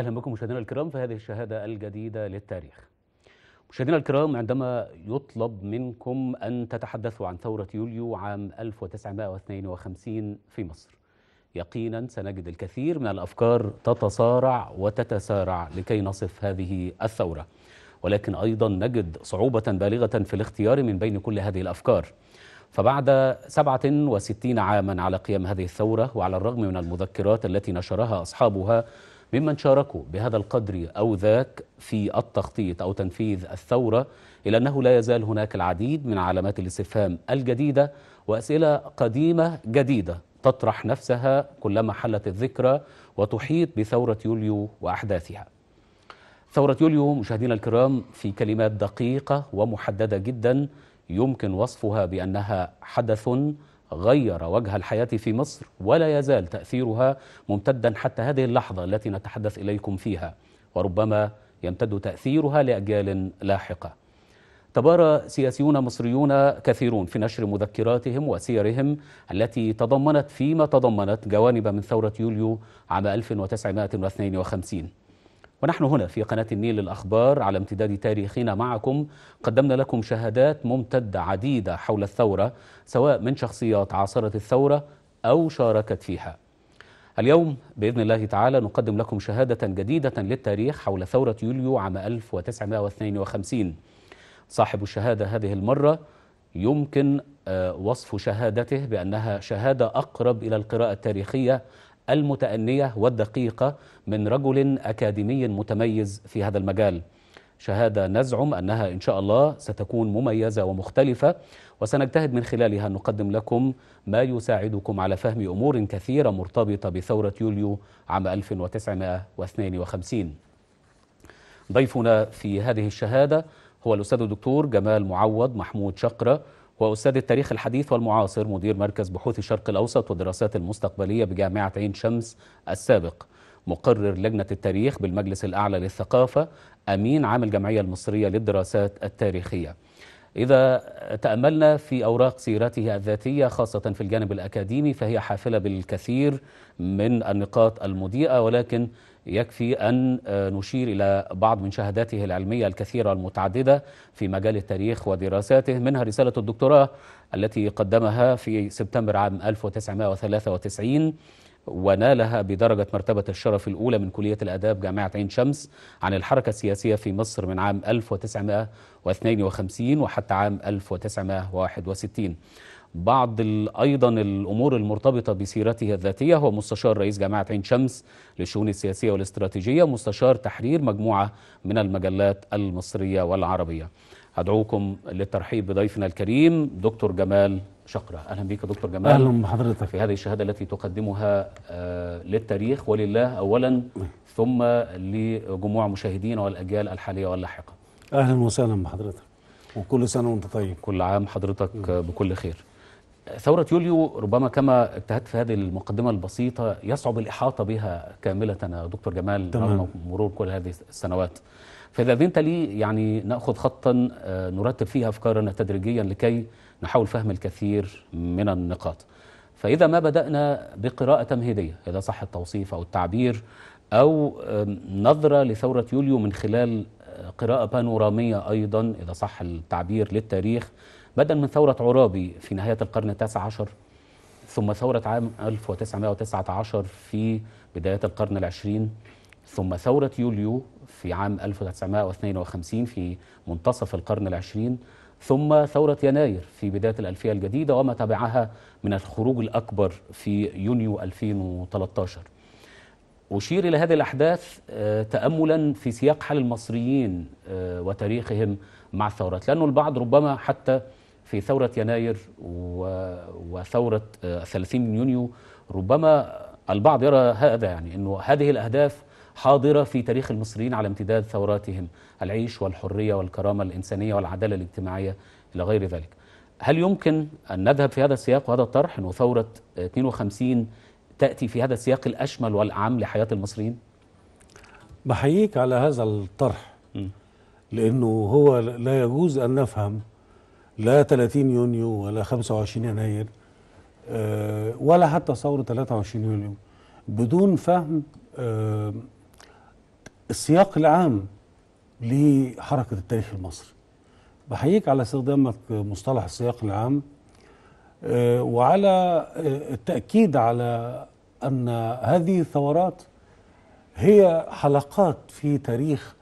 اهلا بكم مشاهدينا الكرام في هذه الشهاده الجديده للتاريخ. مشاهدينا الكرام عندما يطلب منكم ان تتحدثوا عن ثوره يوليو عام 1952 في مصر. يقينا سنجد الكثير من الافكار تتصارع وتتسارع لكي نصف هذه الثوره. ولكن ايضا نجد صعوبه بالغه في الاختيار من بين كل هذه الافكار. فبعد 67 عاما على قيام هذه الثورة وعلى الرغم من المذكرات التي نشرها أصحابها ممن شاركوا بهذا القدر أو ذاك في التخطيط أو تنفيذ الثورة إلى أنه لا يزال هناك العديد من علامات الاستفهام الجديدة وأسئلة قديمة جديدة تطرح نفسها كلما حلت الذكرى وتحيط بثورة يوليو وأحداثها ثورة يوليو مشاهدينا الكرام في كلمات دقيقة ومحددة جدا يمكن وصفها بأنها حدث غير وجه الحياة في مصر ولا يزال تأثيرها ممتدا حتى هذه اللحظة التي نتحدث إليكم فيها وربما يمتد تأثيرها لأجيال لاحقة تبارى سياسيون مصريون كثيرون في نشر مذكراتهم وسيرهم التي تضمنت فيما تضمنت جوانب من ثورة يوليو عام 1952 ونحن هنا في قناة النيل للأخبار على امتداد تاريخنا معكم قدمنا لكم شهادات ممتدة عديدة حول الثورة سواء من شخصيات عاصرت الثورة أو شاركت فيها اليوم بإذن الله تعالى نقدم لكم شهادة جديدة للتاريخ حول ثورة يوليو عام 1952 صاحب الشهادة هذه المرة يمكن آه، وصف شهادته بأنها شهادة أقرب إلى القراءة التاريخية المتأنية والدقيقة من رجل أكاديمي متميز في هذا المجال شهادة نزعم أنها إن شاء الله ستكون مميزة ومختلفة وسنجتهد من خلالها أن نقدم لكم ما يساعدكم على فهم أمور كثيرة مرتبطة بثورة يوليو عام 1952 ضيفنا في هذه الشهادة هو الأستاذ الدكتور جمال معوض محمود شقرة وأستاذ التاريخ الحديث والمعاصر مدير مركز بحوث الشرق الأوسط والدراسات المستقبلية بجامعة عين شمس السابق مقرر لجنة التاريخ بالمجلس الأعلى للثقافة أمين عام الجمعية المصرية للدراسات التاريخية إذا تأملنا في أوراق سيرته الذاتية خاصة في الجانب الأكاديمي فهي حافلة بالكثير من النقاط المضيئة ولكن يكفي أن آه، نشير إلى بعض من شهاداته العلمية الكثيرة المتعددة في مجال التاريخ ودراساته منها رسالة الدكتوراه التي قدمها في سبتمبر عام 1993 ونالها بدرجة مرتبة الشرف الأولى من كلية الآداب جامعة عين شمس عن الحركة السياسية في مصر من عام 1952 وحتى عام 1961 بعض أيضا الأمور المرتبطة بسيرته الذاتية هو مستشار رئيس جامعة عين شمس للشؤون السياسية والاستراتيجية مستشار تحرير مجموعة من المجلات المصرية والعربية أدعوكم للترحيب بضيفنا الكريم دكتور جمال شقرة أهلا بك دكتور جمال أهلا بحضرتك في هذه الشهادة التي تقدمها آه، للتاريخ ولله أولا ثم لجموع مشاهدينا والأجيال الحالية واللاحقة أهلا وسهلا بحضرتك وكل سنة وأنت طيب كل عام حضرتك بكل خير ثورة يوليو ربما كما اجتهدت في هذه المقدمة البسيطة يصعب الإحاطة بها كاملة يا دكتور جمال تمام. مرور كل هذه السنوات فإذا أذنت لي يعني نأخذ خطا آه، نرتب فيه أفكارنا تدريجيا لكي نحاول فهم الكثير من النقاط فإذا ما بدأنا بقراءة تمهيدية إذا صح التوصيف أو التعبير أو آه، نظرة لثورة يوليو من خلال آه، قراءة بانورامية أيضا إذا صح التعبير للتاريخ بدءا من ثورة عرابي في نهاية القرن التاسع عشر ثم ثورة عام 1919 في بداية القرن العشرين ثم ثورة يوليو في عام 1952 في منتصف القرن العشرين ثم ثورة يناير في بداية الألفية الجديدة وما تبعها من الخروج الأكبر في يونيو 2013 أشير إلى هذه الأحداث آه، تأملا في سياق حال المصريين آه، وتاريخهم مع الثورات لأنه البعض ربما حتى في ثورة يناير وثورة 30 آه، من يونيو ربما البعض يرى هذا يعني أنه هذه الأهداف حاضرة في تاريخ المصريين على امتداد ثوراتهم العيش والحرية والكرامة الإنسانية والعدالة الاجتماعية إلى غير ذلك هل يمكن أن نذهب في هذا السياق وهذا الطرح أنه ثورة 52 آه، تأتي في هذا السياق الأشمل والأعم لحياة المصريين؟ بحييك على هذا الطرح لأنه هو لا يجوز أن نفهم لا 30 يونيو ولا 25 يناير آه، ولا حتى ثورة 23 يوليو بدون فهم آه، السياق العام لحركة التاريخ المصري بحييك على استخدامك مصطلح السياق العام آه، وعلى التأكيد على أن هذه الثورات هي حلقات في تاريخ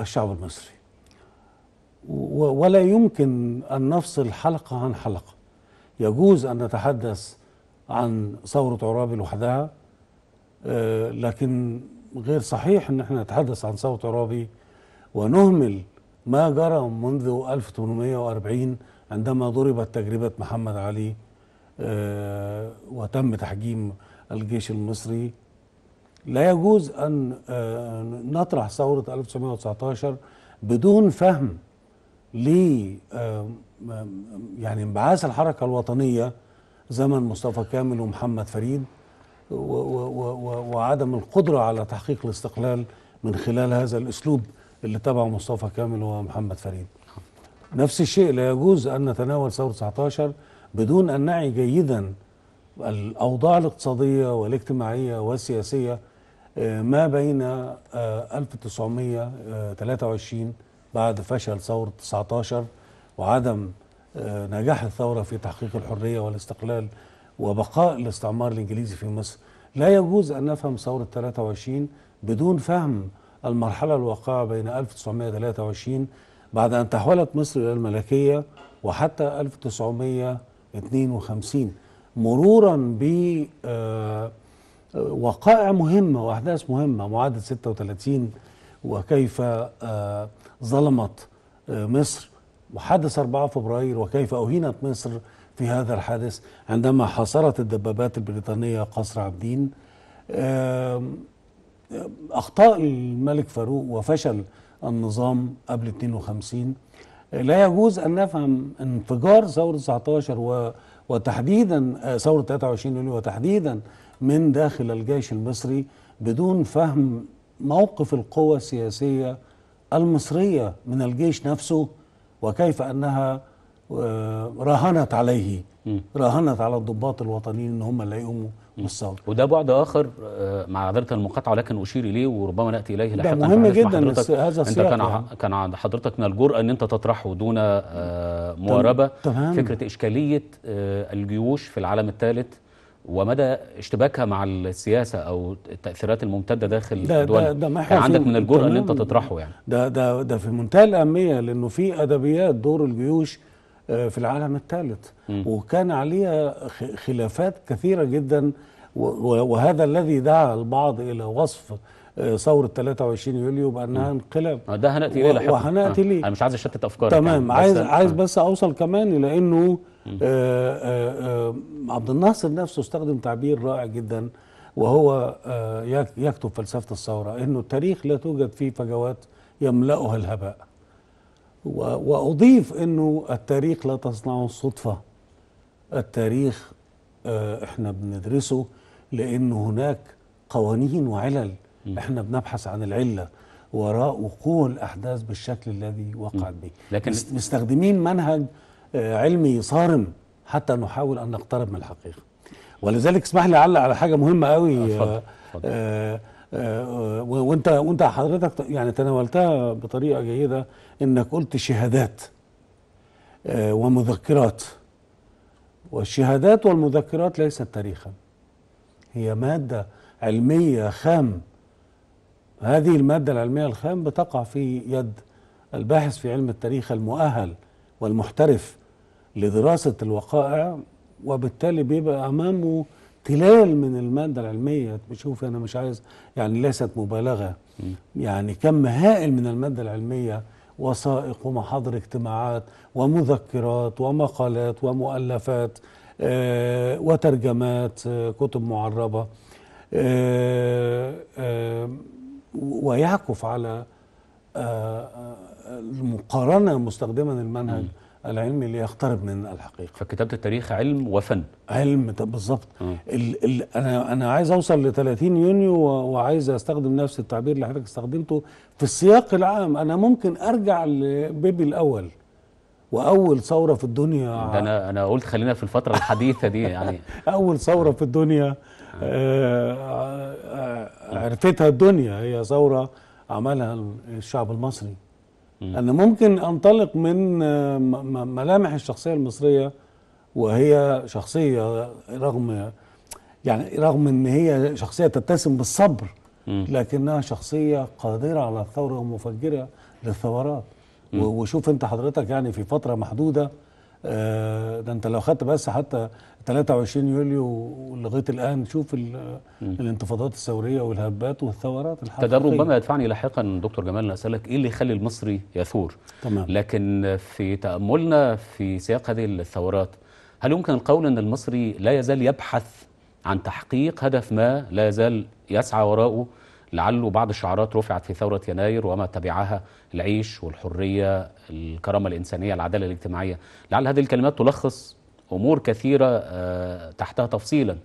الشعب المصري ولا يمكن أن نفصل حلقة عن حلقة يجوز أن نتحدث عن ثورة عرابي لوحدها آه، لكن غير صحيح أن احنا نتحدث عن ثورة عرابي ونهمل ما جرى منذ 1840 عندما ضربت تجربة محمد علي آه، وتم تحجيم الجيش المصري لا يجوز أن آه، نطرح ثورة 1919 بدون فهم ليه يعني انبعاث الحركة الوطنية زمن مصطفى كامل ومحمد فريد وعدم القدرة على تحقيق الاستقلال من خلال هذا الأسلوب اللي تبعه مصطفى كامل ومحمد فريد نفس الشيء لا يجوز أن نتناول ثورة 19 بدون أن نعي جيدا الأوضاع الاقتصادية والاجتماعية والسياسية آه، ما بين 1923 آه، بعد فشل ثورة 19 وعدم آه، نجاح الثورة في تحقيق الحرية والاستقلال وبقاء الاستعمار الإنجليزي في مصر لا يجوز أن نفهم ثورة 23 بدون فهم المرحلة الواقعة بين 1923 بعد أن تحولت مصر إلى الملكية وحتى 1952 مرورا ب آه، وقائع مهمة وأحداث مهمة معاهدة 36 وكيف آه، ظلمت آه، مصر وحدث 4 فبراير وكيف أهينت مصر في هذا الحادث عندما حاصرت الدبابات البريطانية قصر عبدين أخطاء الملك فاروق وفشل النظام قبل 52 لا يجوز أن نفهم انفجار ثورة 19 وتحديدا آه، ثورة 23 يوليو وتحديدا من داخل الجيش المصري بدون فهم موقف القوى السياسية المصرية من الجيش نفسه وكيف أنها آه، راهنت عليه راهنت على الضباط الوطنيين ان هم اللي يقوموا بالثوره وده بعد اخر آه، مع عذره المقاطعه ولكن اشير اليه وربما ناتي اليه لاحقا ده مهم جدا هذا انت كان يعني. كان عند حضرتك من الجرأه ان انت تطرحه دون آه، مواربه تمام. فكره اشكاليه الجيوش في العالم الثالث ومدى اشتباكها مع السياسه او التاثيرات الممتده داخل ده الدول ده, ده ما عندك من الجرأه ان انت تطرحه يعني ده ده ده في منتهى الاهميه لانه في ادبيات دور الجيوش آه، في العالم الثالث وكان عليها خلافات كثيره جدا وهذا الذي دعا البعض الى وصف آه، ثورة 23 يوليو بأنها انقلاب آه، ده هنأتي ليه لاحقا وهنأتي ليه أنا مش عايز أشتت أفكارك تمام يعني عايز عايز بس أوصل كمان إلى إنه آه، آه، آه، عبد الناصر نفسه استخدم تعبير رائع جدا وهو يكتب فلسفة الثورة أنه التاريخ لا توجد فيه فجوات يملأها الهباء وأضيف أنه التاريخ لا تصنعه الصدفة التاريخ احنا بندرسه لأن هناك قوانين وعلل احنا بنبحث عن العلة وراء وقوع الأحداث بالشكل الذي وقعت به لكن مستخدمين منهج علمي صارم حتى نحاول أن نقترب من الحقيقة ولذلك اسمح لي أعلق على حاجة مهمة قوي آه، فضل. آه، فضل. آه، وانت وانت حضرتك يعني تناولتها بطريقه جيده انك قلت شهادات ومذكرات والشهادات والمذكرات ليست تاريخا هي ماده علميه خام هذه الماده العلميه الخام بتقع في يد الباحث في علم التاريخ المؤهل والمحترف لدراسة الوقائع وبالتالي بيبقى أمامه تلال من المادة العلمية بشوف أنا مش عايز يعني ليست مبالغة يعني كم هائل من المادة العلمية وثائق ومحاضر اجتماعات ومذكرات ومقالات ومؤلفات آه، وترجمات آه، كتب معربة آه، ويعكف على المقارنة مستخدما المنهج م. العلمي ليقترب من الحقيقه فكتابه التاريخ علم وفن علم بالظبط آه. انا انا عايز اوصل ل 30 يونيو وعايز استخدم نفس التعبير اللي حضرتك استخدمته في السياق العام انا ممكن ارجع لبيبي الاول واول ثوره في الدنيا ده انا انا قلت خلينا في الفتره الحديثه دي يعني اول ثوره في الدنيا آه. آه، عرفتها الدنيا هي ثوره عملها الشعب المصري أنا ممكن أنطلق من آه، ملامح الشخصية المصرية وهي شخصية رغم يعني رغم ان هي شخصيه تتسم بالصبر لكنها شخصيه قادره على الثوره ومفجره للثورات وشوف انت حضرتك يعني في فتره محدوده آه، ده انت لو خدت بس حتى 23 يوليو ولغايه الان شوف الانتفاضات الثوريه والهبات والثورات الحقيقيه ده ربما يدفعني لاحقا دكتور جمال ان اسالك ايه اللي يخلي المصري يثور تمام. لكن في تاملنا في سياق هذه الثورات هل يمكن القول ان المصري لا يزال يبحث عن تحقيق هدف ما لا يزال يسعى وراءه لعله بعض الشعارات رفعت في ثورة يناير وما تبعها العيش والحرية الكرامة الإنسانية العدالة الاجتماعية لعل هذه الكلمات تلخص أمور كثيرة آه، تحتها تفصيلا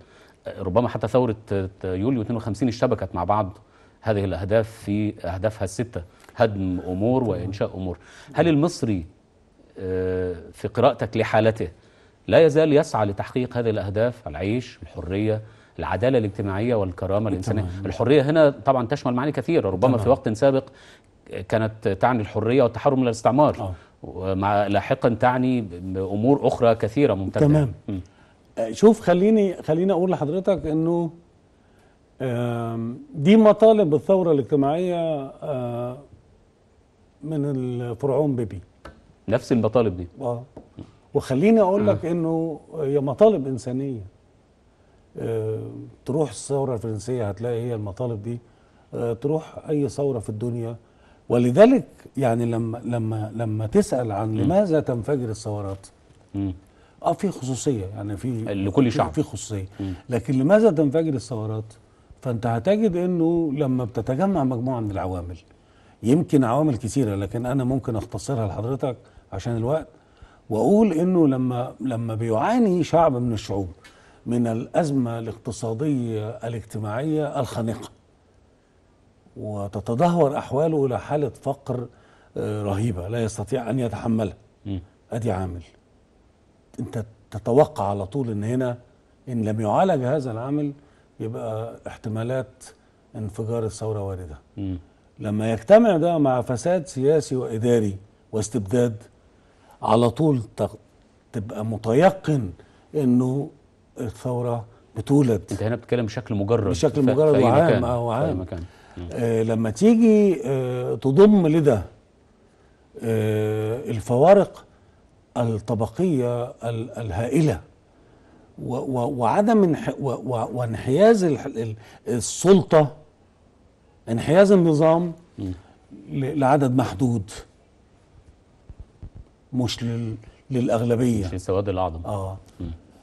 آه، ربما حتى ثورة آه، يوليو 52 اشتبكت مع بعض هذه الأهداف في أهدافها الستة هدم أمور وإنشاء أمور هل المصري في قراءتك لحالته لا يزال يسعى لتحقيق هذه الأهداف العيش الحرية العداله الاجتماعيه والكرامه الانسانيه الحريه هنا طبعا تشمل معاني كثيره ربما تمام. في وقت سابق كانت تعني الحريه والتحرر من الاستعمار آه. ومع لاحقا تعني امور اخرى كثيره ممتده تمام آه، شوف خليني خليني اقول لحضرتك انه دي مطالب الثوره الاجتماعيه آه، من الفرعون بيبي نفس المطالب دي اه وخليني اقول لك انه هي مطالب انسانيه آه، تروح الثوره الفرنسيه هتلاقي هي المطالب دي آه، تروح اي ثوره في الدنيا ولذلك يعني لما لما لما تسال عن لماذا تنفجر الثورات اه في خصوصيه يعني في لكل شعب في خصوصيه لكن لماذا تنفجر الثورات فانت هتجد انه لما بتتجمع مجموعه من العوامل يمكن عوامل كثيره لكن انا ممكن اختصرها لحضرتك عشان الوقت واقول انه لما لما بيعاني شعب من الشعوب من الأزمة الاقتصادية الاجتماعية الخانقة وتتدهور أحواله إلى حالة فقر آه، رهيبة لا يستطيع أن يتحملها أدي عامل أنت تتوقع على طول أن هنا إن لم يعالج هذا العامل يبقى احتمالات انفجار الثورة واردة م. لما يجتمع ده مع فساد سياسي وإداري واستبداد على طول تبقى متيقن انه الثوره بتولد انت هنا بتتكلم بشكل مجرد بشكل مجرد وعام اه وعام آه لما تيجي آه تضم لده آه الفوارق الطبقيه الهائله وعدم وانحياز السلطه انحياز النظام لعدد محدود مش للاغلبيه مش للسواد الاعظم اه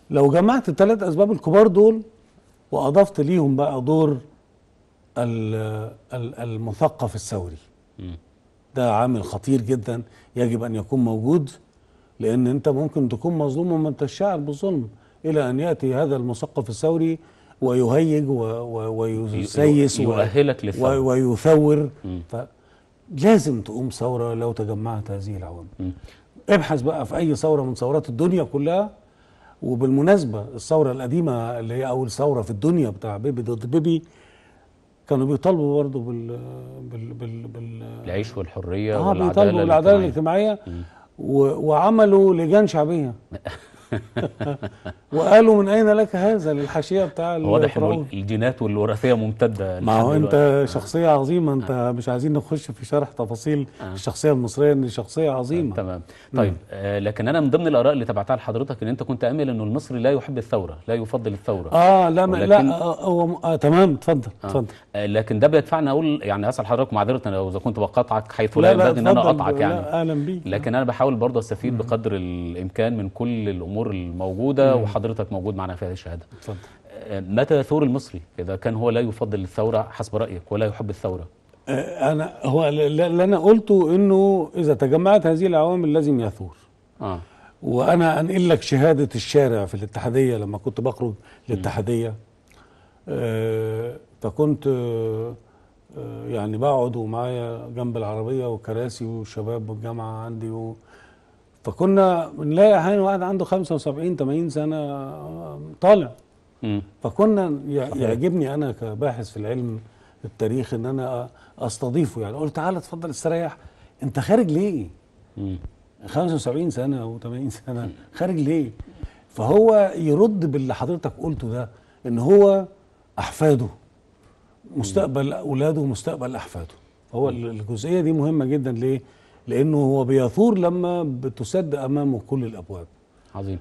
لو جمعت الثلاث اسباب الكبار دول واضفت ليهم بقى دور المثقف الثوري ده عامل خطير جدا يجب ان يكون موجود لان انت ممكن تكون مظلوم وما انتش شاعر بالظلم الى ان ياتي هذا المثقف الثوري ويهيج ويسيس ويؤهلك ويثور فلازم تقوم ثوره لو تجمعت هذه العوامل ابحث بقى في اي ثوره من ثورات الدنيا كلها وبالمناسبه الثوره القديمه اللي هي اول ثوره في الدنيا بتاع بيبي ضد بيبي كانوا بيطالبوا برضه بال بال بال بال العيش والحريه آه والعداله بيطالبوا بالعداله الاجتماعيه, الاجتماعية. وعملوا لجان شعبيه وقالوا من اين لك هذا للحاشيه بتاع واضح ان الجينات والوراثيه ممتده ما هو انت الوقت. آه. شخصيه عظيمه انت آه. مش عايزين نخش في شرح تفاصيل آه. الشخصيه المصريه ان شخصيه عظيمه آه. تمام طيب آه لكن انا من ضمن الاراء اللي تبعتها لحضرتك ان انت كنت امل انه المصري لا يحب الثوره لا يفضل الثوره اه لا لا آه، هو آه, آه, آه تمام اتفضل آه. اتفضل آه. آه لكن ده بيدفعنا اقول يعني اسال حضرتك معذره لو اذا كنت بقاطعك حيث لا, ينبغي ان انا اقاطعك يعني لا اهلا بيك لكن انا بحاول برضه استفيد بقدر الامكان من كل الامور الامور الموجوده مم. وحضرتك موجود معنا في هذه الشهاده اتفضل آه، متى ثور المصري اذا كان هو لا يفضل الثوره حسب رايك ولا يحب الثوره آه، انا هو اللي انا قلته انه اذا تجمعت هذه العوامل لازم يثور اه وانا انقل لك شهاده الشارع في الاتحاديه لما كنت بخرج للاتحاديه آه، فكنت يعني بقعد ومعايا جنب العربيه وكراسي وشباب والجامعه عندي و فكنا بنلاقي احيانا واحد عنده 75 80 سنه طالع م. فكنا يعجبني انا كباحث في العلم التاريخ ان انا استضيفه يعني اقول تعالى اتفضل استريح انت خارج ليه؟ م. 75 سنه و80 سنه خارج ليه؟ فهو يرد باللي حضرتك قلته ده ان هو احفاده مستقبل اولاده ومستقبل احفاده هو الجزئيه دي مهمه جدا ليه؟ لانه هو بيثور لما بتسد امامه كل الابواب عظيم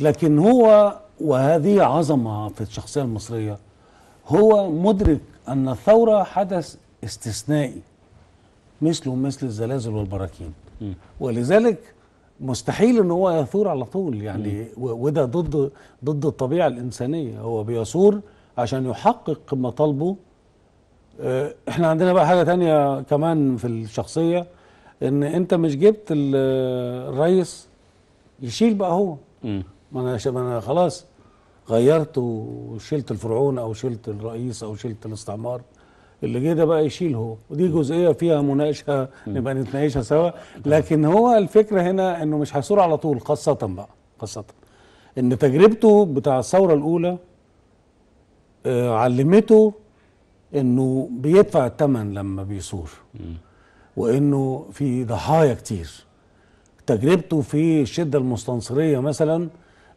لكن هو وهذه عظمه في الشخصيه المصريه هو مدرك ان الثوره حدث استثنائي مثله مثل الزلازل والبراكين ولذلك مستحيل ان هو يثور على طول يعني وده ضد ضد الطبيعه الانسانيه هو بيثور عشان يحقق مطالبه آه، احنا عندنا بقى حاجه تانية كمان في الشخصيه ان انت مش جبت الريس يشيل بقى هو ما انا ما انا خلاص غيرت وشلت الفرعون او شلت الرئيس او شلت الاستعمار اللي جه ده بقى يشيل هو ودي جزئيه فيها مناقشه نبقى نتناقشها سوا لكن هو الفكره هنا انه مش هيثور على طول خاصه بقى خاصه ان تجربته بتاع الثوره الاولى آه، علمته انه بيدفع الثمن لما بيثور وانه في ضحايا كتير تجربته في الشده المستنصريه مثلا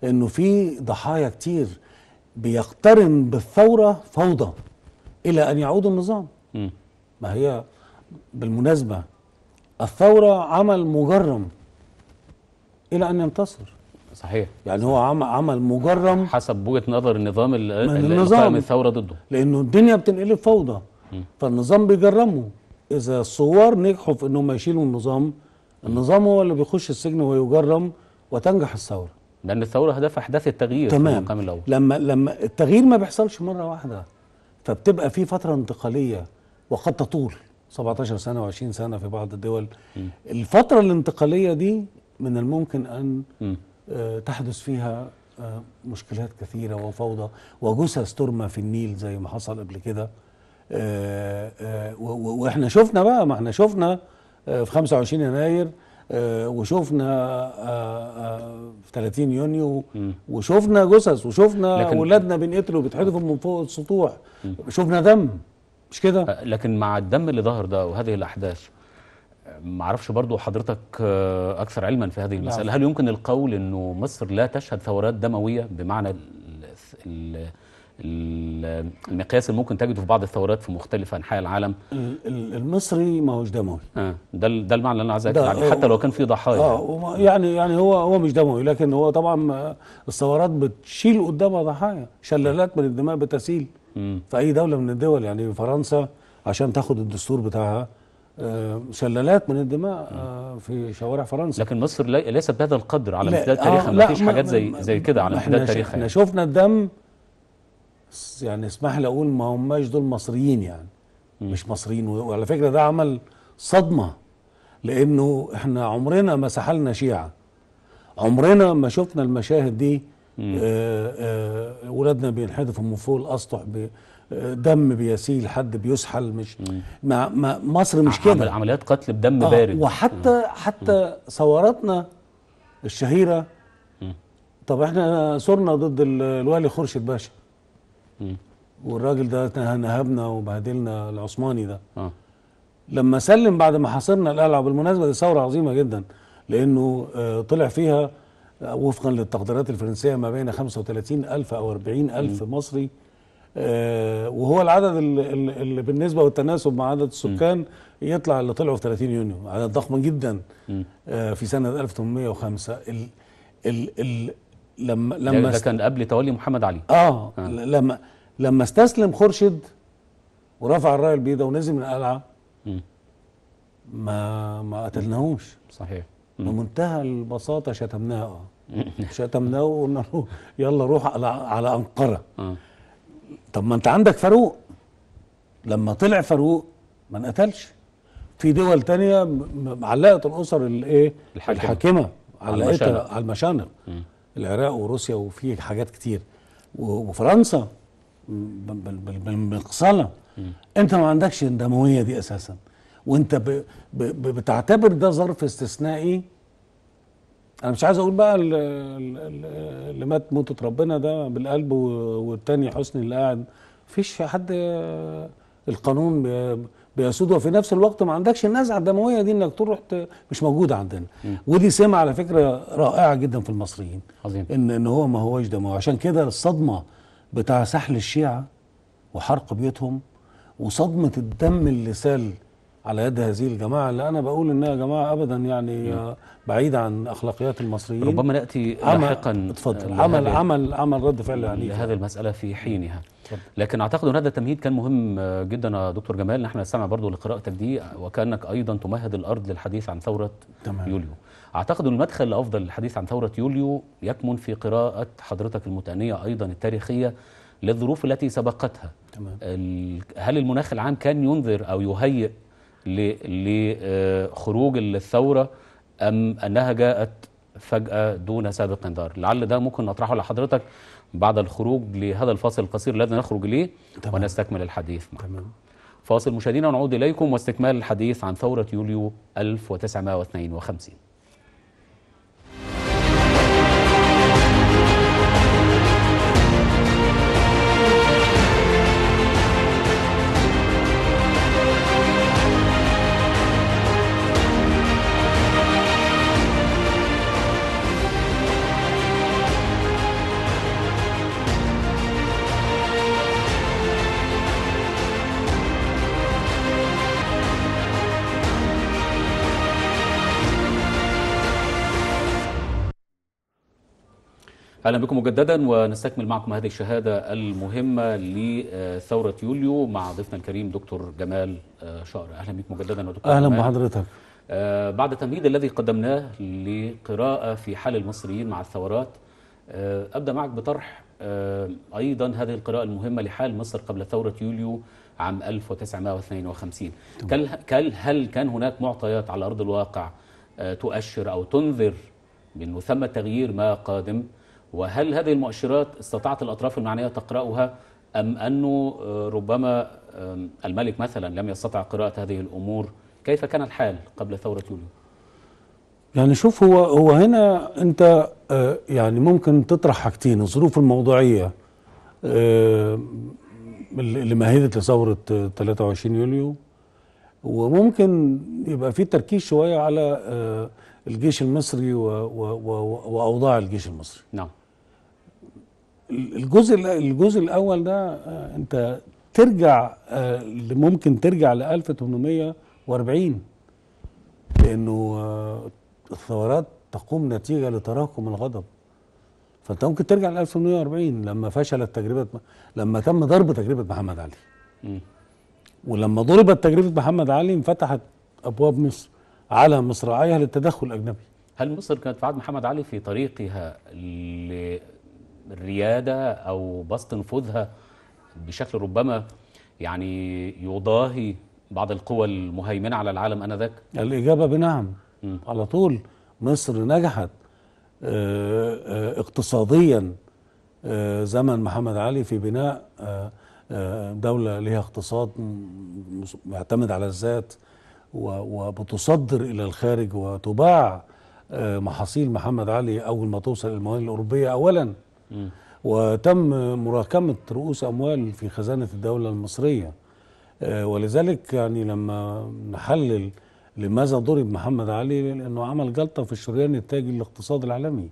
انه في ضحايا كتير بيقترن بالثوره فوضى الى ان يعود النظام م. ما هي بالمناسبه الثوره عمل مجرم الى ان ينتصر صحيح يعني صحيح. هو عمل مجرم حسب وجهه نظر النظام اللي النظام الثوره ضده لانه الدنيا بتنقلب فوضى م. فالنظام بيجرمه اذا الثوار نجحوا في انهم يشيلوا النظام النظام هو اللي بيخش السجن ويجرم وتنجح الثوره لان الثوره هدفها احداث التغيير تمام في الأول. لما لما التغيير ما بيحصلش مره واحده فبتبقى في فتره انتقاليه وقد تطول 17 سنه و20 سنه في بعض الدول م. الفتره الانتقاليه دي من الممكن ان م. آه، تحدث فيها آه، مشكلات كثيره وفوضى وجثث ترمى في النيل زي ما حصل قبل كده واحنا شفنا بقى ما احنا شفنا آه، في 25 يناير آه، وشفنا آه، في 30 يونيو وشفنا جثث وشفنا اولادنا بينقتلوا بيتحدفوا من فوق السطوح شفنا دم مش كده لكن مع الدم اللي ظهر ده وهذه الاحداث معرفش برضه حضرتك اكثر علما في هذه المساله نعم. هل يمكن القول انه مصر لا تشهد ثورات دمويه بمعنى الـ الـ المقياس اللي ممكن تجده في بعض الثورات في مختلف انحاء العالم المصري ما هوش دموي اه ده ده المعنى اللي انا عايز اكد يعني حتى لو كان في ضحايا اه يعني يعني هو هو مش دموي لكن هو طبعا الثورات بتشيل قدامها ضحايا شلالات من الدماء بتسيل في اي دوله من الدول يعني فرنسا عشان تاخد الدستور بتاعها آه، شلالات من الدماء آه، في شوارع فرنسا لكن مصر ليست بهذا القدر على امتداد آه، تاريخها آه ما فيش حاجات زي زي كده على امتداد تاريخها احنا يعني. شفنا الدم يعني اسمح لي اقول ما هماش دول مصريين يعني م. مش مصريين وعلى فكره ده عمل صدمه لانه احنا عمرنا ما سحلنا شيعه عمرنا ما شفنا المشاهد دي اولادنا آه، آه، ولادنا بينحدفوا من فوق الاسطح آه، دم بيسيل حد بيسحل مش ما ما مصر مش كده عمل عمليات قتل بدم آه بارد وحتى م. حتى ثوراتنا الشهيره م. طب احنا صرنا ضد الوالي خورشيد باشا والراجل ده نهبنا وبهدلنا العثماني ده آه. لما سلم بعد ما حاصرنا القلعه بالمناسبه دي ثوره عظيمه جدا لانه آه، طلع فيها آه، وفقا للتقديرات الفرنسيه ما بين 35000 او 40000 مصري وهو العدد اللي بالنسبه والتناسب مع عدد السكان يطلع اللي طلعوا في 30 يونيو عدد ضخم جدا في سنه 1805 ال ال ال لما لما ده كان قبل تولي محمد علي اه, آه. لما لما استسلم خرشد ورفع الرايه البيضاء ونزل من القلعه ما ما قتلناهوش صحيح بمنتهى البساطه شتمناه اه شتمناه وقلنا له يلا روح على على انقره آه. طب ما انت عندك فاروق لما طلع فاروق ما انقتلش في دول تانية علقت الاسر الايه الحاكمه علقتها على المشانق العراق وروسيا وفي حاجات كتير وفرنسا بالمقصله انت ما عندكش الدمويه دي اساسا وانت ب ب ب بتعتبر ده ظرف استثنائي انا مش عايز اقول بقى اللي مات موتة ربنا ده بالقلب والتاني حسني اللي قاعد فيش حد القانون بيسودها في نفس الوقت ما عندكش النزعه الدمويه دي انك تروح مش موجوده عندنا م. ودي سمه على فكره رائعه جدا في المصريين عظيم ان ان هو ما هوش دموي عشان كده الصدمه بتاع سحل الشيعه وحرق بيوتهم وصدمه الدم اللي سال على يد هذه الجماعه اللي انا بقول انها جماعه ابدا يعني آه، بعيدة عن اخلاقيات المصريين ربما ناتي لاحقا آه، عمل, عمل عمل عمل رد فعل يعني لهذه المساله في حينها لكن اعتقد ان هذا التمهيد كان مهم آه، جدا يا دكتور جمال نحن نستمع برضه لقراءتك دي وكانك ايضا تمهد الارض للحديث عن ثوره تمام. يوليو اعتقد ان المدخل الافضل للحديث عن ثوره يوليو يكمن في قراءه حضرتك المتانيه ايضا التاريخيه للظروف التي سبقتها تمام. هل المناخ العام كان ينذر او يهيئ لخروج آه، الثورة أم أنها جاءت فجأة دون سابق انذار لعل ده ممكن نطرحه لحضرتك بعد الخروج لهذا الفاصل القصير الذي نخرج إليه ونستكمل الحديث معك. تمام. فاصل مشاهدينا ونعود إليكم واستكمال الحديث عن ثورة يوليو 1952 اهلا بكم مجددا ونستكمل معكم هذه الشهاده المهمه لثوره يوليو مع ضيفنا الكريم دكتور جمال آه، شقر اهلا بك مجددا دكتور اهلا بحضرتك آه، بعد التمهيد الذي قدمناه لقراءه في حال المصريين مع الثورات آه، ابدا معك بطرح ايضا هذه القراءه المهمه لحال مصر قبل ثوره يوليو عام 1952 كل هل كان هناك معطيات على ارض الواقع تؤشر او تنذر بانه ثم تغيير ما قادم وهل هذه المؤشرات استطاعت الأطراف المعنية تقرأها أم أنه آه، ربما آه، الملك مثلا لم يستطع قراءة هذه الأمور كيف كان الحال قبل ثورة يوليو؟ يعني شوف هو هو هنا أنت آه، يعني ممكن تطرح حاجتين الظروف الموضوعية اللي مهدت لثورة 23 يوليو وممكن يبقى في تركيز شوية على الجيش المصري وأوضاع الجيش المصري نعم الجزء الجزء الاول ده آه، انت ترجع آه، ممكن ترجع ل 1840 لانه آه، الثورات تقوم نتيجه لتراكم الغضب فانت ممكن ترجع ل 1840 لما فشلت تجربه لما تم ضرب تجربه محمد علي ولما ضربت تجربه محمد علي انفتحت ابواب مصر على مصراعيها للتدخل الاجنبي هل مصر كانت في عهد محمد علي في طريقها الريادة أو بسط نفوذها بشكل ربما يعني يضاهي بعض القوى المهيمنة على العالم أنذاك؟ الإجابة بنعم م. على طول مصر نجحت آه، آه، اقتصاديا آه، زمن محمد علي في بناء دولة ليها اقتصاد معتمد على الذات وبتصدر إلى الخارج وتباع محاصيل محمد علي أول ما توصل الموانئ الأوروبية أولا وتم مراكمة رؤوس أموال في خزانة الدولة المصرية آه، ولذلك يعني لما نحلل لماذا ضرب محمد علي لأنه عمل جلطة في الشريان التاجي للاقتصاد العالمي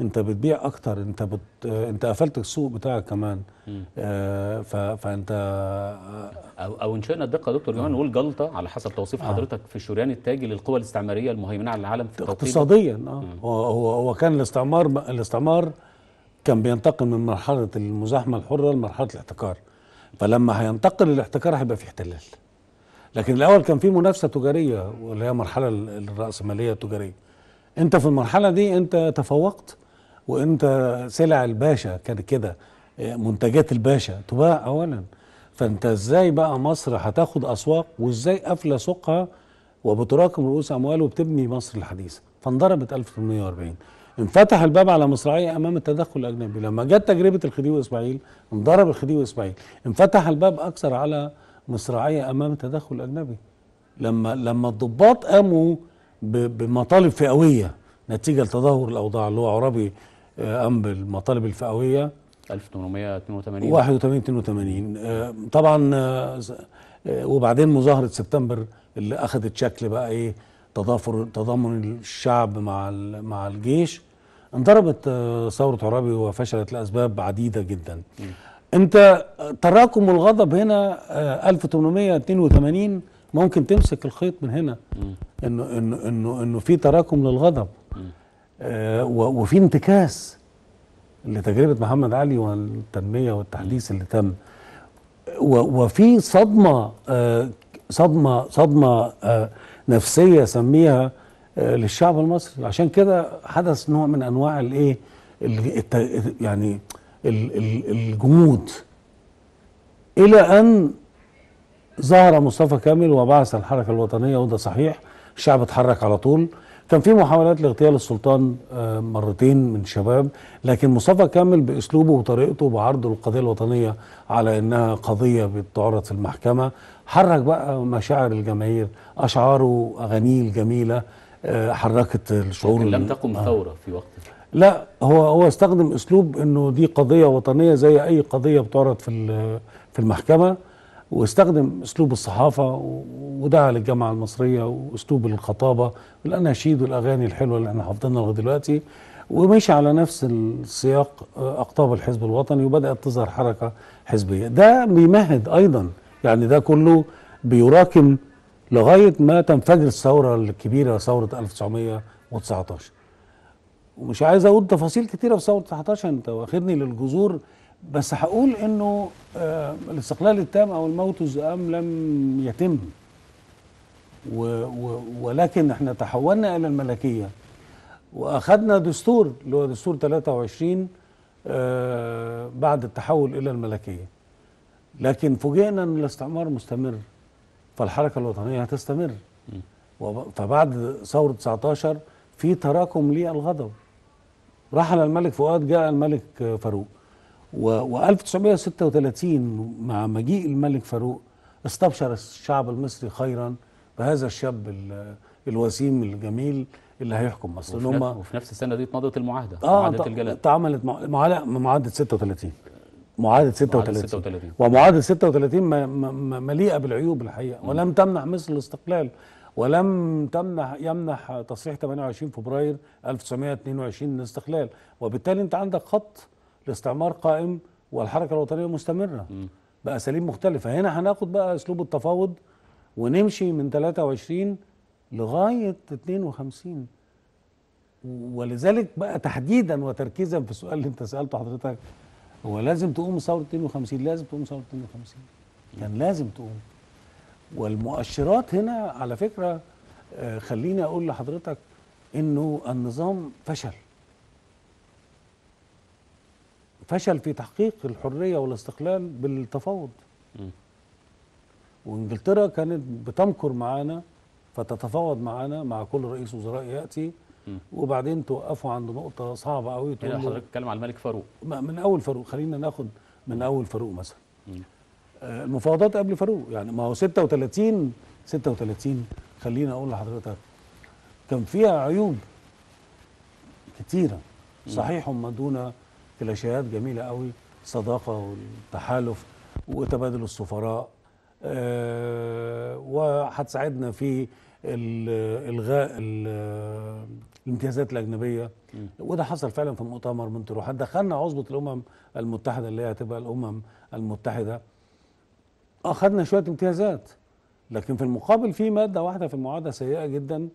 انت بتبيع اكتر انت بت... آه، انت قفلت السوق بتاعك كمان آه ف... فانت آه، او او ان شئنا الدقه يا دكتور جمال نقول جلطه على حسب توصيف آه. حضرتك في الشريان التاجي للقوى الاستعماريه المهيمنه على العالم في اقتصاديا اه هو هو كان الاستعمار الاستعمار كان بينتقل من مرحله المزاحمه الحره لمرحله الاحتكار فلما هينتقل الاحتكار هيبقى في احتلال لكن الاول كان في منافسه تجاريه واللي هي مرحله الراسماليه التجاريه انت في المرحله دي انت تفوقت وانت سلع الباشا كان كده منتجات الباشا تباع اولا فانت ازاي بقى مصر هتاخد اسواق وازاي قافله سوقها وبتراكم رؤوس اموال وبتبني مصر الحديثه فانضربت 1840 انفتح الباب على مصراعيه امام التدخل الاجنبي لما جت تجربه الخديوي واسماعيل انضرب الخديوي واسماعيل انفتح الباب اكثر على مصراعيه امام التدخل الاجنبي لما لما الضباط قاموا بمطالب فئويه نتيجه لتدهور الاوضاع اللي هو عرابي آه، قام بالمطالب الفئويه 1882 81 82 طبعا آه، آه، وبعدين مظاهره سبتمبر اللي اخذت شكل بقى ايه تضافر تضامن الشعب مع مع الجيش انضربت آه، ثوره عرابي وفشلت لاسباب عديده جدا انت آه، تراكم الغضب هنا 1882 آه، ممكن تمسك الخيط من هنا انه انه انه انه في تراكم للغضب آه وفي انتكاس لتجربه محمد علي والتنميه والتحديث اللي تم وفي صدمه آه صدمه صدمه آه نفسيه سميها آه، للشعب المصري عشان كده حدث نوع من انواع الايه يعني الجمود الى ان ظهر مصطفى كامل وبعث الحركه الوطنيه وده صحيح الشعب اتحرك على طول كان في محاولات لاغتيال السلطان آه، مرتين من شباب لكن مصطفى كامل باسلوبه وطريقته بعرضه القضيه الوطنيه على انها قضيه بتعرض في المحكمه حرك بقى مشاعر الجماهير اشعاره اغانيه الجميله آه، حركت الشعور لم تقم آه. ثوره في وقت لا هو هو استخدم اسلوب انه دي قضيه وطنيه زي اي قضيه بتعرض في في المحكمه واستخدم اسلوب الصحافه ودعا للجامعه المصريه واسلوب الخطابه والاناشيد والاغاني الحلوه اللي احنا حافظينها لغايه دلوقتي ومشي على نفس السياق آه، اقطاب الحزب الوطني وبدات تظهر حركه حزبيه ده بيمهد ايضا يعني ده كله بيراكم لغاية ما تنفجر الثورة الكبيرة ثورة 1919 ومش عايز اقول تفاصيل كتيره في ثوره 19 انت واخدني للجذور بس هقول انه آه الاستقلال التام او الموت الزئام لم يتم و و ولكن احنا تحولنا الى الملكيه واخذنا دستور اللي هو دستور 23 آه بعد التحول الى الملكيه لكن فوجئنا ان الاستعمار مستمر فالحركه الوطنيه هتستمر فبعد ثوره 19 في تراكم للغضب رحل الملك فؤاد جاء الملك فاروق و 1936 مع مجيء الملك فاروق استبشر الشعب المصري خيرا بهذا الشاب الوسيم الجميل اللي هيحكم مصر وفي, وفي نفس السنه دي اتمضت المعاهده آه معاهده الجلاء اتعملت معاهده 36 معاهدة 36 36 ومعاهدة 36 مليئة بالعيوب الحقيقة ولم تمنح مصر الاستقلال ولم تمنح يمنح تصريح 28 فبراير 1922 الاستقلال وبالتالي انت عندك خط الاستعمار قائم والحركة الوطنية مستمرة بأساليب مختلفة هنا هناخد بقى أسلوب التفاوض ونمشي من 23 لغاية 52 ولذلك بقى تحديدا وتركيزا في السؤال اللي انت سألته حضرتك هو لازم تقوم ثوره 52 لازم تقوم ثوره 52 كان لازم تقوم والمؤشرات هنا على فكره آه، خليني اقول لحضرتك انه النظام فشل فشل في تحقيق الحريه والاستقلال بالتفاوض وانجلترا كانت بتمكر معانا فتتفاوض معانا مع كل رئيس وزراء ياتي وبعدين توقفوا عند نقطه صعبه قوي يعني تقول حضرتك بتتكلم على الملك فاروق من اول فاروق خلينا ناخد من اول فاروق مثلا آه المفاوضات قبل فاروق يعني ما هو 36 36 خليني اقول لحضرتك كان فيها عيوب كتيره صحيح هم دون كلاشيات جميله قوي الصداقه والتحالف وتبادل السفراء أه وهتساعدنا في الغاء الامتيازات الاجنبيه وده حصل فعلا في مؤتمر مونتروح دخلنا عصبه الامم المتحده اللي هي هتبقى الامم المتحده اخذنا شويه امتيازات لكن في المقابل في ماده واحده في المعاهده سيئه جدا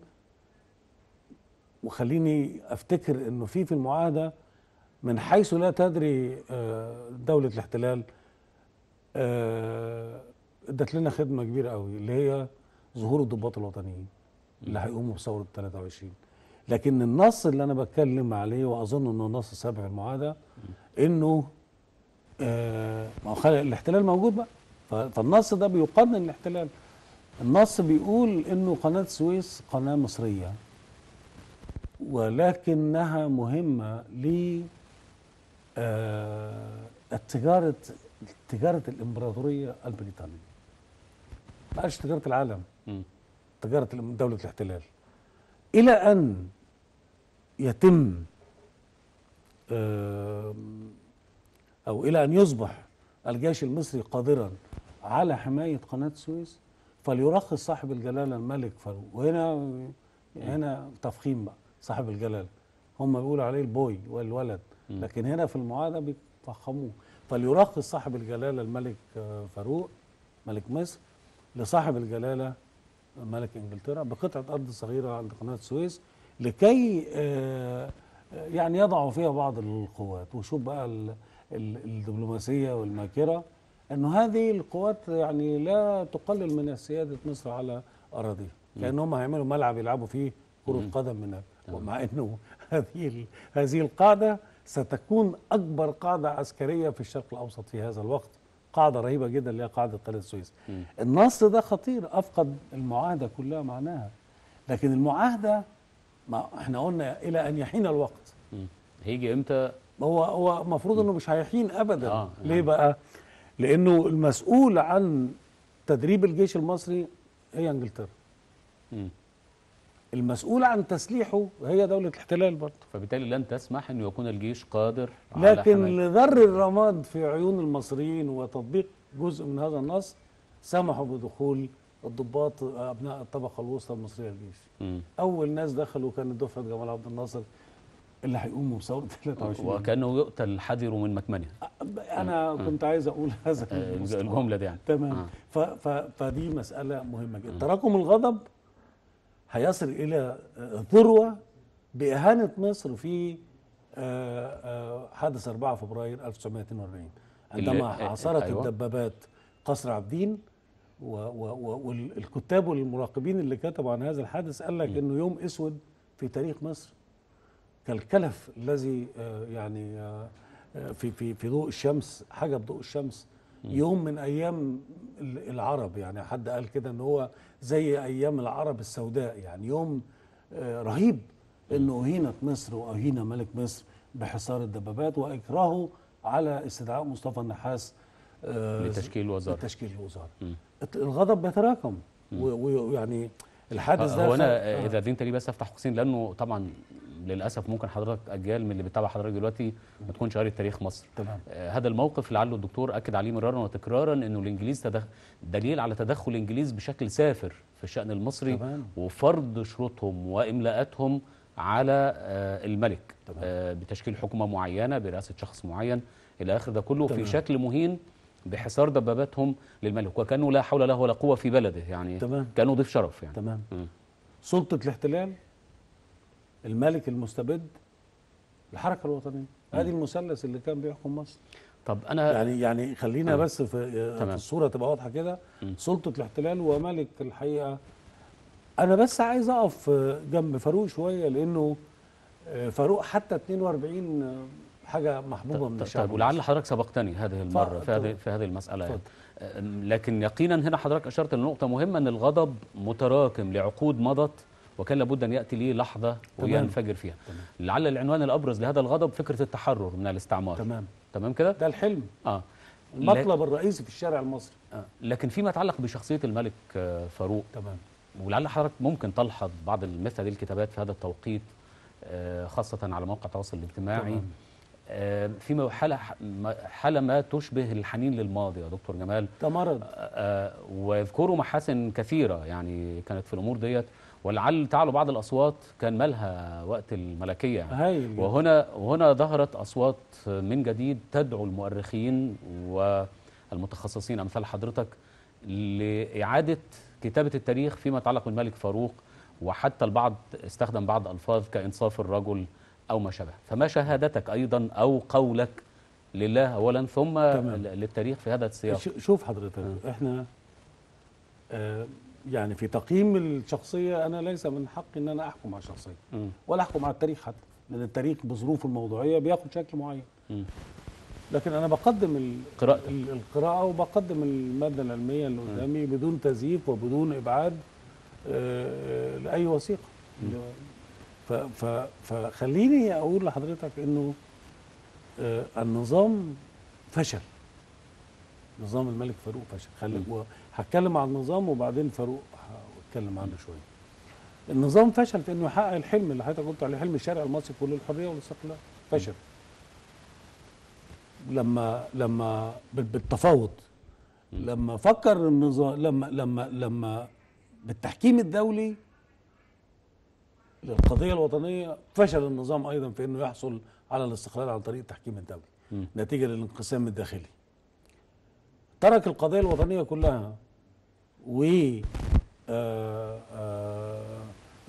وخليني افتكر انه في في المعاهده من حيث لا تدري آه، دوله الاحتلال آه، ادت لنا خدمه كبيره قوي اللي هي ظهور الضباط الوطنيين اللي هيقوموا بثوره 23 لكن النص اللي انا بتكلم عليه واظن انه نص سبع المعاده انه آه ما هو الاحتلال موجود بقى فالنص ده بيقنن الاحتلال النص بيقول انه قناه السويس قناه مصريه ولكنها مهمه ل آه التجاره تجاره الامبراطوريه البريطانيه ما بقاش تجاره العالم تجاره دوله الاحتلال الى ان يتم أو إلى أن يصبح الجيش المصري قادرا على حماية قناة السويس فليرخص صاحب الجلالة الملك فاروق وهنا هنا تفخيم بقى صاحب الجلالة هم بيقولوا عليه البوي والولد لكن هنا في المعاهدة بيفخموه فليرخص صاحب الجلالة الملك آه، فاروق ملك مصر لصاحب الجلالة ملك انجلترا بقطعة أرض صغيرة عند قناة السويس لكي آه، آه، يعني يضعوا فيها بعض القوات وشوف بقى الدبلوماسية والماكرة أنه هذه القوات يعني لا تقلل من سيادة مصر على أراضيها لأن هم هيعملوا ملعب يلعبوا فيه كرة قدم من ومع أنه هذه هذه القاعدة ستكون أكبر قاعدة عسكرية في الشرق الأوسط في هذا الوقت قاعدة رهيبة جدا اللي هي قاعدة قناة السويس النص ده خطير أفقد المعاهدة كلها معناها لكن المعاهدة ما احنا قلنا الى ان يحين الوقت مم. هيجي امتى هو هو المفروض انه مش هيحين ابدا آه. ليه يعني. بقى لانه المسؤول عن تدريب الجيش المصري هي انجلترا مم. المسؤول عن تسليحه هي دولة الاحتلال برضه فبالتالي لن تسمح انه يكون الجيش قادر على لكن لذر الرماد في عيون المصريين وتطبيق جزء من هذا النص سمحوا بدخول الضباط ابناء الطبقه الوسطى المصريه الجيش اول ناس دخلوا كانت دفعه جمال عبد الناصر اللي هيقوموا بثوره 23 وكانه يقتل حذر من مكمنه انا مم. كنت عايز اقول هذا آه، الجمله دي يعني تمام آه. ف فدي مساله مهمه جدا تراكم الغضب هيصل الى آه، ذروه باهانه مصر في آه، حدث 4 فبراير 1942 عندما عصرت أيوة. الدبابات قصر عابدين والكتاب والمراقبين اللي كتبوا عن هذا الحادث قال لك انه يوم اسود في تاريخ مصر كالكلف الذي آه، يعني آه، آه، في في في ضوء الشمس حاجه بضوء الشمس يوم من ايام العرب يعني حد قال كده ان هو زي ايام العرب السوداء يعني يوم رهيب انه اهينت مصر واهين ملك مصر بحصار الدبابات واكرهه على استدعاء مصطفى النحاس لتشكيل وزاره لتشكيل الوزاره الغضب بيتراكم ويعني الحادث ده هو انا آه. اذا اذنت لي بس افتح قوسين لانه طبعا للاسف ممكن حضرتك اجيال من اللي بيتابع حضرتك دلوقتي ما تكونش قاري تاريخ مصر تمام آه هذا الموقف لعله الدكتور اكد عليه مرارا وتكرارا انه الانجليز تدخل دليل على تدخل الانجليز بشكل سافر في الشان المصري تمام. وفرض شروطهم واملاءاتهم على آه الملك تمام. آه بتشكيل حكومه معينه برئاسه شخص معين الى اخر ده كله تمام. في شكل مهين بحصار دباباتهم للملك وكانوا لا حول له ولا قوه في بلده يعني تمام. كانوا ضيف شرف يعني تمام م. سلطه الاحتلال الملك المستبد الحركه الوطنيه ادي المثلث اللي كان بيحكم مصر طب انا يعني يعني خلينا أنا. بس في, تمام. في الصوره تبقى واضحه كده سلطه الاحتلال وملك الحقيقه انا بس عايز اقف جنب فاروق شويه لانه آه، فاروق حتى 42 حاجه محبوبه من الشعب طيب ولعل حضرتك سبقتني هذه المره في هذه في هذه المساله يعني. لكن يقينا هنا حضرتك اشرت لنقطه مهمه ان الغضب متراكم لعقود مضت وكان لابد ان ياتي لي لحظه وينفجر فيها تمام. لعل العنوان الابرز لهذا الغضب فكره التحرر من الاستعمار تمام تمام كده ده الحلم اه المطلب الرئيسي في الشارع المصري آه. لكن فيما يتعلق بشخصيه الملك آه، فاروق تمام ولعل حضرتك ممكن تلحظ بعض مثل هذه الكتابات في هذا التوقيت آه، خاصة على مواقع التواصل الاجتماعي تمام. آه، في حالة حالة ما تشبه الحنين للماضي يا دكتور جمال تمرد آه، آه، واذكروا ويذكروا محاسن كثيرة يعني كانت في الأمور ديت ولعل تعالوا بعض الأصوات كان مالها وقت الملكية يعني. هاي. وهنا وهنا ظهرت أصوات من جديد تدعو المؤرخين والمتخصصين أمثال حضرتك لإعادة كتابة التاريخ فيما يتعلق بالملك فاروق وحتى البعض استخدم بعض ألفاظ كإنصاف الرجل أو ما شابه فما شهادتك أيضا أو قولك لله أولا ثم تمام. للتاريخ في هذا السياق شوف حضرتك م. نعم. إحنا آه، يعني في تقييم الشخصية أنا ليس من حقي أن أنا أحكم على شخصية م. ولا أحكم على التاريخ حتى لأن التاريخ بظروفه الموضوعية بياخد شكل معين م. لكن أنا بقدم قراءتك. القراءة وبقدم المادة العلمية اللي قدامي بدون تزييف وبدون إبعاد آه، آه، لأي وثيقة فخليني اقول لحضرتك انه آه، النظام فشل نظام الملك فاروق فشل خلي هتكلم عن النظام وبعدين فاروق هتكلم عنه شويه النظام فشل في انه يحقق الحلم اللي حضرتك قلت عليه حلم الشارع المصري كله الحريه والاستقلال فشل لما لما بالتفاوض لما فكر النظام لما لما لما بالتحكيم الدولي للقضيه الوطنيه فشل النظام ايضا في انه يحصل على الاستقلال عن طريق التحكيم الدولي م. نتيجه للانقسام الداخلي ترك القضيه الوطنيه كلها و آه، آه،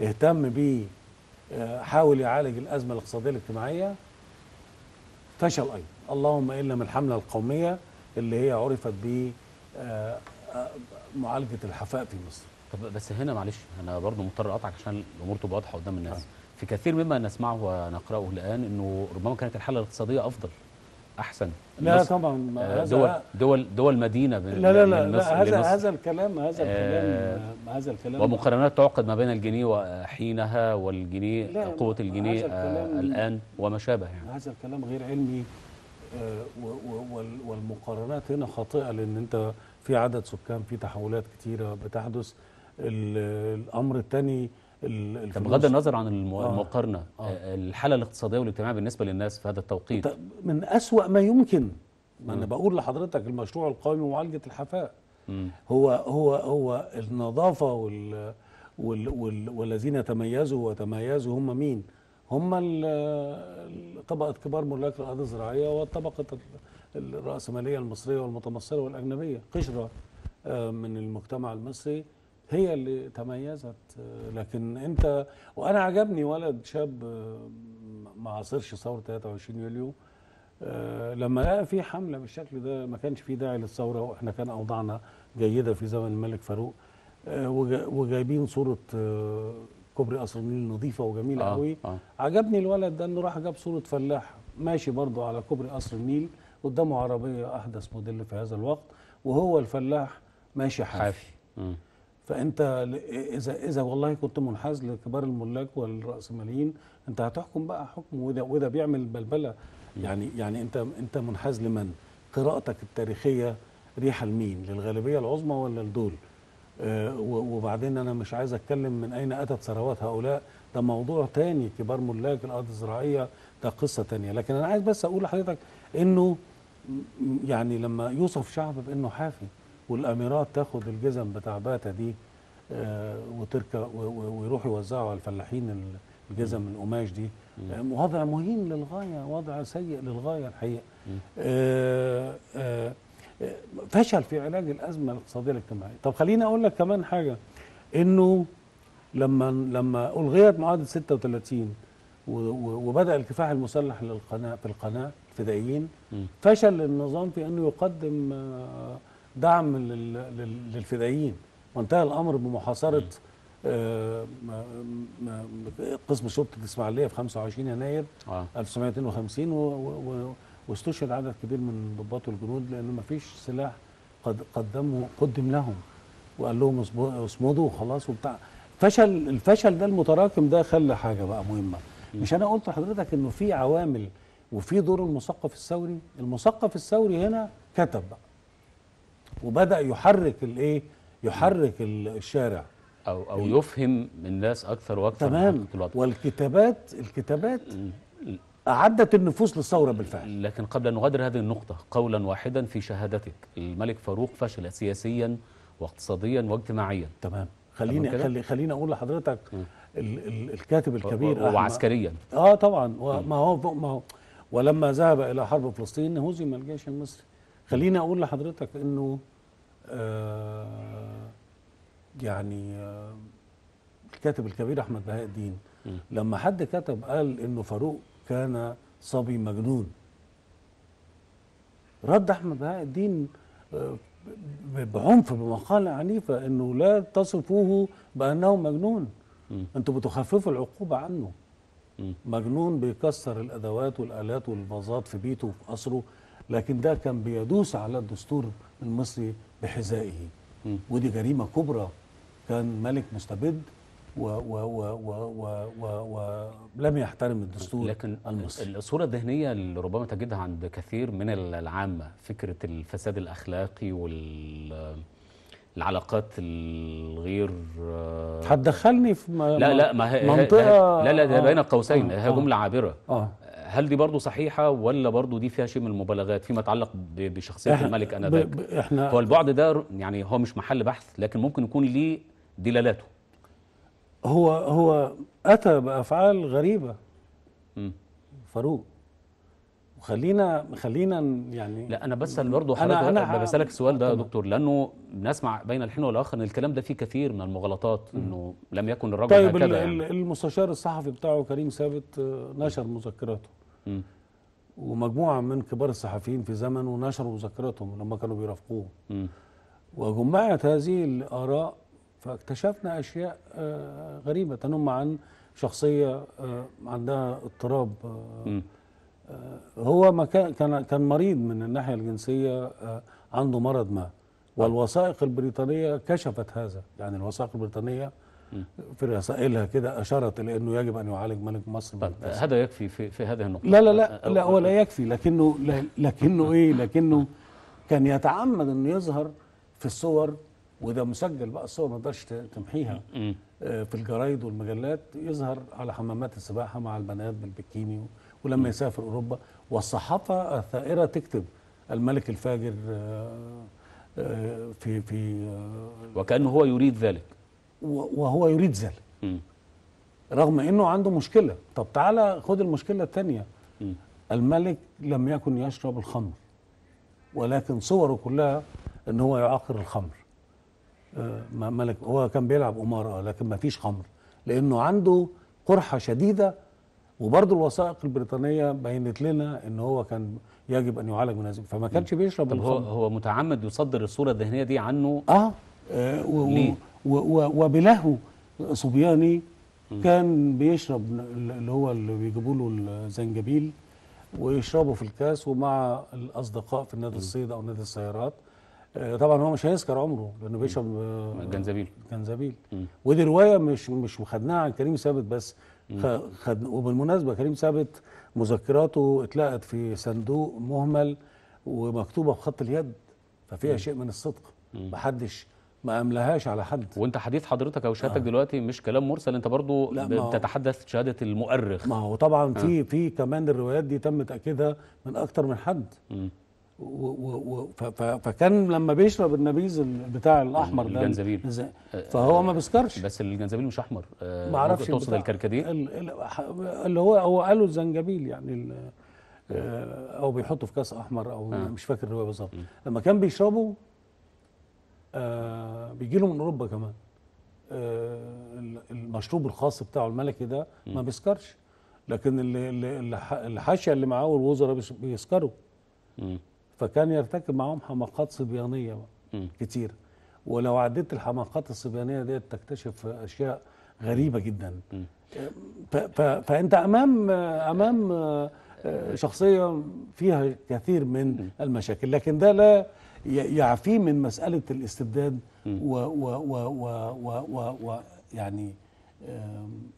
اهتم ب آه، حاول يعالج الازمه الاقتصاديه الاجتماعيه فشل ايضا اللهم الا من الحمله القوميه اللي هي عرفت ب معالجه الحفاء في مصر طب بس هنا معلش انا برضه مضطر اقطعك عشان الامور تبقى واضحه قدام الناس آه. في كثير مما نسمعه ونقراه الان انه ربما كانت الحاله الاقتصاديه افضل احسن لا طبعا آه، دول دول دول مدينه لا لا لا, لا هذا هذا الكلام هذا آه، الكلام آه هذا الكلام ومقارنات تعقد ما بين الجنيه حينها والجنيه قوه الجنيه آه الان وما شابه يعني هذا الكلام غير علمي آه، والمقارنات هنا خاطئه لان انت في عدد سكان في تحولات كتيره بتحدث الامر الثاني طب بغض النظر عن آه. المقارنه آه. آه. الحاله الاقتصاديه والاجتماعيه بالنسبه للناس في هذا التوقيت من اسوا ما يمكن ما انا بقول لحضرتك المشروع القومي معالجه الحفاء هو هو هو النظافه وال وال وال والذين تميزوا وتميزوا هم مين؟ هم طبقه كبار ملاك الأراضي الزراعيه وطبقه الرأسمالية المصرية والمتمثلة والأجنبية قشرة آه، من المجتمع المصري هي اللي تميزت آه، لكن انت وانا عجبني ولد شاب آه، ما عاصرش ثوره 23 يوليو لما لقى في حمله بالشكل ده ما كانش في داعي للثوره واحنا كان اوضاعنا جيده في زمن الملك فاروق وجايبين صوره كوبري قصر النيل نظيفه وجميله آه قوي آه عجبني الولد ده انه راح جاب صوره فلاح ماشي برضه على كوبري قصر النيل قدامه عربيه احدث موديل في هذا الوقت وهو الفلاح ماشي حافي حافي فانت اذا اذا والله كنت منحاز لكبار الملاك والراسماليين انت هتحكم بقى حكم وده وده بيعمل بلبله يعني يعني انت انت منحاز لمن؟ قراءتك التاريخيه ريحه لمين؟ للغالبيه العظمى ولا لدول؟ آه وبعدين انا مش عايز اتكلم من اين اتت ثروات هؤلاء ده موضوع تاني كبار ملاك الارض الزراعيه ده قصه تانيه لكن انا عايز بس اقول لحضرتك انه يعني لما يوصف شعب بانه حافي والاميرات تاخد الجزم بتاع باتا دي آه، وتركه ويروح يوزعوا على الفلاحين الجزم القماش دي آه، وضع مهين للغايه وضع سيء للغايه الحقيقه آه، فشل في علاج الازمه الاقتصاديه الاجتماعيه طب خليني اقول لك كمان حاجه انه لما لما الغيت معاهده 36 وبدا الكفاح المسلح للقناه في القناه فدائيين فشل النظام في انه يقدم آه، دعم للفدائيين وانتهى الامر بمحاصره آه، قسم شرطه الاسماعيليه في 25 يناير 1952 آه. واستشهد عدد كبير من الضباط والجنود لانه ما فيش سلاح قد قدمه قدم لهم وقال لهم اصمدوا وخلاص وبتاع فشل الفشل ده المتراكم ده خلى حاجه بقى مهمه مش انا قلت لحضرتك انه في عوامل وفي دور المثقف الثوري المثقف الثوري هنا كتب بقى وبدا يحرك الايه يحرك الشارع او او يفهم الناس اكثر واكثر تمام والكتابات الكتابات أعدت النفوس للثورة بالفعل لكن قبل أن نغادر هذه النقطة قولا واحدا في شهادتك الملك فاروق فشل سياسيا واقتصاديا واجتماعيا تمام خليني خلي خليني أقول لحضرتك ال ال الكاتب الكبير وعسكريا آه طبعا ما هو ما هو ولما ذهب إلى حرب فلسطين هزم الجيش المصري خليني أقول لحضرتك أنه آه، يعني آه، الكاتب الكبير أحمد بهاء الدين لما حد كتب قال أنه فاروق كان صبي مجنون رد أحمد بهاء الدين آه، بعنف بمقاله عنيفة أنه لا تصفوه بأنه مجنون أنتم بتخففوا العقوبة عنه مجنون بيكسر الادوات والالات والبازات في بيته وفي قصره لكن ده كان بيدوس على الدستور المصري بحذائه ودي جريمه كبرى كان ملك مستبد و و و و يحترم الدستور لكن المصري الصوره الذهنيه اللي ربما تجدها عند كثير من العامه فكره الفساد الاخلاقي وال العلاقات الغير آه، هتدخلني في لا لا ما هي منطقه لا لا ده آه. بين قوسين هي آه. جمله عابره اه هل دي برضه صحيحه ولا برضه دي فيها شيء من المبالغات فيما يتعلق بشخصيه إحنا الملك انذاك احنا هو البعد ده يعني هو مش محل بحث لكن ممكن يكون ليه دلالاته هو هو اتى بافعال غريبه م. فاروق وخلينا خلينا يعني لا انا بسال برضه حضرتك انا, أنا بسالك السؤال ده يا دكتور لانه نسمع بين الحين والاخر ان الكلام ده فيه كثير من المغالطات انه لم يكن الرجل طيب هكذا يعني. المستشار الصحفي بتاعه كريم ثابت آه، نشر مذكراته م. ومجموعه من كبار الصحفيين في زمنه نشروا مذكراتهم لما كانوا بيرافقوه وجمعت هذه الاراء فاكتشفنا اشياء آه، غريبه تنم عن شخصيه آه، عندها اضطراب م. هو ما كان كان مريض من الناحيه الجنسيه آه، عنده مرض ما والوثائق البريطانيه كشفت هذا يعني الوثائق البريطانيه في رسائلها كده اشارت الى انه يجب ان يعالج ملك مصر طيب هذا يكفي في, في هذه النقطه لا لا لا, لا هو لا يكفي لكنه لكنه ايه لكنه كان يتعمد انه يظهر في الصور وده مسجل بقى الصور ما تقدرش تمحيها آه، في الجرايد والمجلات يظهر على حمامات السباحه مع البنات بالبكيني ولما يسافر اوروبا والصحافه الثائره تكتب الملك الفاجر آه، آه، في في آه، وكانه هو يريد ذلك وهو يريد ذلك رغم انه عنده مشكله طب تعالى خد المشكله الثانيه الملك لم يكن يشرب الخمر ولكن صوره كلها ان هو يعاقر الخمر ملك هو كان بيلعب اماره لكن ما فيش خمر لانه عنده قرحه شديده وبرضه الوثائق البريطانيه بينت لنا ان هو كان يجب ان يعالج من هذه فما كانش بيشرب طب هو هو متعمد يصدر الصوره الذهنيه دي عنه اه, آه و و وبلهو صبياني كان بيشرب اللي هو اللي بيجيبوا له الزنجبيل ويشربه في الكاس ومع الاصدقاء في نادي الصيد او نادي السيارات آه، طبعا هو مش هيذكر عمره لانه بيشرب آه، جنزبيل جنزبيل ودي روايه مش مش خدناها عن كريم ثابت بس خد وبالمناسبه كريم ثابت مذكراته اتلقت في صندوق مهمل ومكتوبه بخط اليد ففيها شيء من الصدق محدش ما املهاش على حد وانت حديث حضرتك او شهادتك آه. دلوقتي مش كلام مرسل انت برضو بتتحدث شهاده المؤرخ ما هو طبعا في آه. في كمان الروايات دي تم تاكيدها من اكتر من حد مم. فكان لما بيشرب النبيذ بتاع الاحمر ده الجنزبيل آه، فهو ما بيسكرش بس الجنزبيل مش احمر آه، ما اعرفش تقصد الكركديه اللي هو هو قالوا الزنجبيل يعني آه، او بيحطه في كاس احمر او آه. مش فاكر الروايه بالظبط لما كان بيشربه آه بيجي له من اوروبا كمان آه المشروب الخاص بتاعه الملكي ده ما بيسكرش لكن اللي الحاشيه اللي معاه والوزراء بيسكروا فكان يرتكب معاهم حماقات صبيانيه كتير ولو عديت الحماقات الصبيانيه ديت تكتشف اشياء غريبه جدا فانت امام امام آه، آه، شخصيه فيها كثير من المشاكل لكن ده لا يعفيه من مساله الاستبداد و و و و و, و, و يعني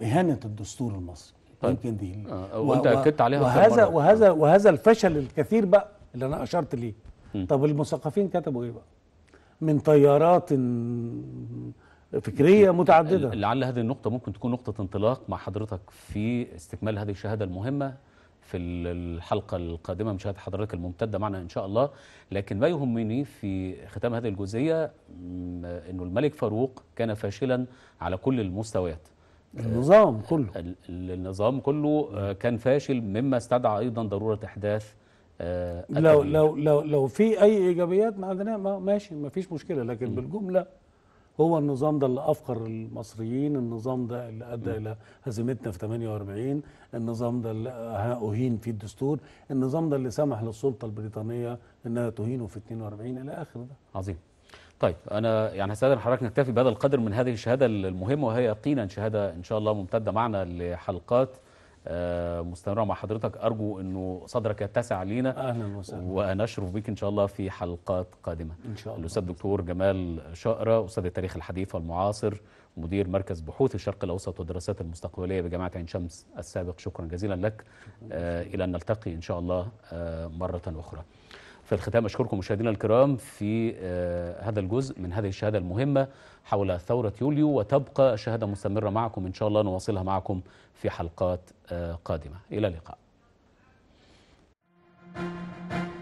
اهانه الدستور المصري طيب. يمكن دي آه. وانت اكدت عليها وهذا وهذا وهذا الفشل الكثير بقى اللي انا اشرت ليه طب المثقفين كتبوا ايه بقى من تيارات فكريه متعدده لعل هذه النقطه ممكن تكون نقطه انطلاق مع حضرتك في استكمال هذه الشهاده المهمه في الحلقة القادمة من شهادة حضرتك الممتدة معنا إن شاء الله لكن ما يهمني في ختام هذه الجزئية أنه الملك فاروق كان فاشلا على كل المستويات النظام كله النظام كله آه، كان فاشل مما استدعى أيضا ضرورة إحداث آه، لو لو لو لو في اي ايجابيات ما عندنا ما ماشي ما فيش مشكله لكن م. بالجمله هو النظام ده اللي افقر المصريين النظام ده اللي ادى م. الى هزيمتنا في 48 النظام ده اللي اهين فيه الدستور النظام ده اللي سمح للسلطه البريطانيه انها تهينه في 42 الى اخره ده عظيم طيب انا يعني هستاذن حضرتك نكتفي بهذا القدر من هذه الشهاده المهمه وهي يقينا شهاده ان شاء الله ممتده معنا لحلقات آه، مستمره مع حضرتك ارجو انه صدرك يتسع لينا اهلا وسهلا ونشرف بك ان شاء الله في حلقات قادمه ان شاء الله الاستاذ الدكتور جمال شقره استاذ التاريخ الحديث والمعاصر مدير مركز بحوث الشرق الاوسط والدراسات المستقبليه بجامعه عين شمس السابق شكرا جزيلا لك شكرا. آه، الى ان نلتقي ان شاء الله آه، مره اخرى في الختام أشكركم مشاهدينا الكرام في آه، هذا الجزء من هذه الشهادة المهمة حول ثورة يوليو وتبقى شهادة مستمرة معكم إن شاء الله نواصلها معكم في حلقات آه، قادمة إلى اللقاء